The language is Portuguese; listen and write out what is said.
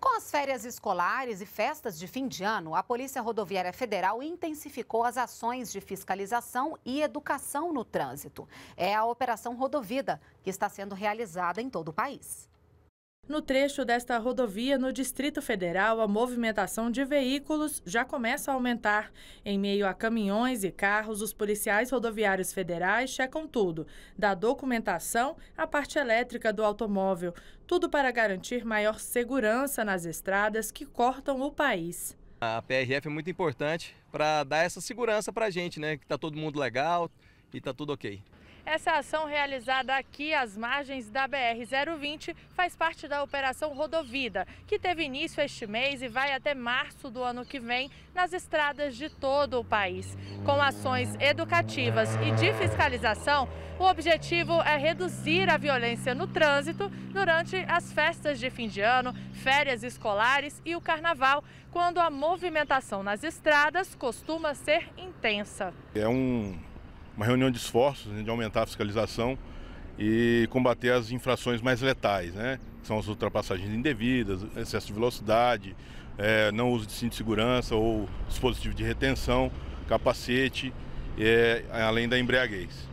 Com as férias escolares e festas de fim de ano, a Polícia Rodoviária Federal intensificou as ações de fiscalização e educação no trânsito. É a Operação Rodovida, que está sendo realizada em todo o país. No trecho desta rodovia, no Distrito Federal, a movimentação de veículos já começa a aumentar. Em meio a caminhões e carros, os policiais rodoviários federais checam tudo, da documentação à parte elétrica do automóvel. Tudo para garantir maior segurança nas estradas que cortam o país. A PRF é muito importante para dar essa segurança para a gente, né? Que está todo mundo legal e está tudo ok. Essa ação realizada aqui às margens da BR-020 faz parte da Operação Rodovida, que teve início este mês e vai até março do ano que vem nas estradas de todo o país. Com ações educativas e de fiscalização, o objetivo é reduzir a violência no trânsito durante as festas de fim de ano, férias escolares e o carnaval, quando a movimentação nas estradas costuma ser intensa. É um uma reunião de esforços né, de aumentar a fiscalização e combater as infrações mais letais, né? Que são as ultrapassagens indevidas, excesso de velocidade, é, não uso de cinto de segurança ou dispositivo de retenção, capacete, é, além da embriaguez.